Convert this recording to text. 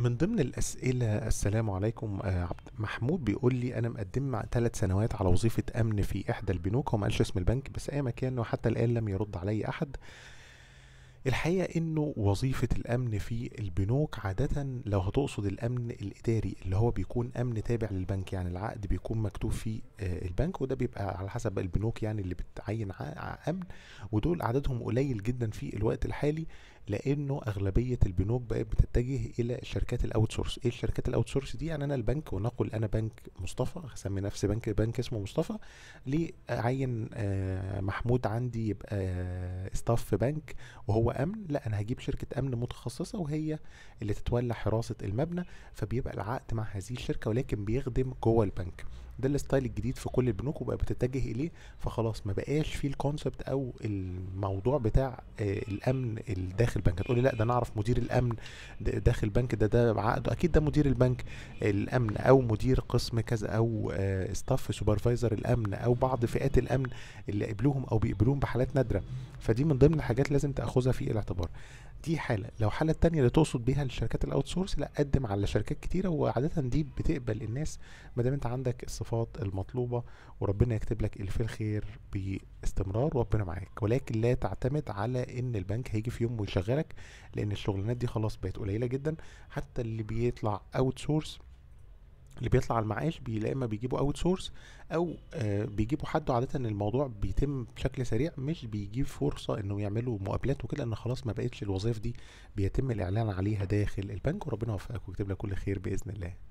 من ضمن الأسئلة السلام عليكم آه، عبد محمود بيقول لي أنا مقدم ثلاث سنوات على وظيفة أمن في إحدى البنوك هو ما قالش اسم البنك بس أي مكان وحتى الآن لم يرد علي أحد الحقيقة إنه وظيفة الأمن في البنوك عادة لو هتقصد الأمن الإداري اللي هو بيكون أمن تابع للبنك يعني العقد بيكون مكتوب في آه، البنك وده بيبقى على حسب البنوك يعني اللي بتعين أمن ودول عددهم قليل جدا في الوقت الحالي لانه اغلبيه البنوك بقت بتتجه الى الشركات الاوت سورس ايه الشركات الاوت سورس دي يعني انا البنك ونقول انا بنك مصطفى هسمي نفسي بنك بنك اسمه مصطفى ليه اعين آه، محمود عندي يبقى ستاف آه، في بنك وهو امن لا انا هجيب شركه امن متخصصه وهي اللي تتولى حراسه المبنى فبيبقى العقد مع هذه الشركه ولكن بيخدم جوه البنك ده الستايل الجديد في كل البنوك وبقى بتتجه اليه فخلاص ما بقاش فيه الكونسبت او الموضوع بتاع آه، الامن داخل بنك هتقولي لا ده انا اعرف مدير الامن داخل البنك ده ده عقده اكيد ده مدير البنك الامن او مدير قسم كذا او ستاف آه، سوبرفايزر الامن او بعض فئات الامن اللي قبلوهم او بيقبلوهم بحالات نادره فدي من ضمن الحاجات لازم تاخذها في الاعتبار دي حاله لو الحاله التانية اللي تقصد بيها الشركات الاوت سورس لا قدم على شركات كتيره وعاده دي بتقبل الناس ما دام انت عندك الصفات المطلوبه وربنا يكتب لك الف الخير باستمرار وربنا معاك ولكن لا تعتمد على ان البنك هيجي في يوم ويشغلك لان الشغلانات دي خلاص بقت قليله جدا حتى اللي بيطلع اوت سورس اللي بيطلع المعاش يا اما بيجيبوا اوت سورس او آه، بيجيبوا حد عاده الموضوع بيتم بشكل سريع مش بيجيب فرصه انه يعملوا مقابلات وكده لان خلاص ما بقتش الوظائف دي بيتم الاعلان عليها داخل البنك وربنا يوفقك ويكتب لك كل خير باذن الله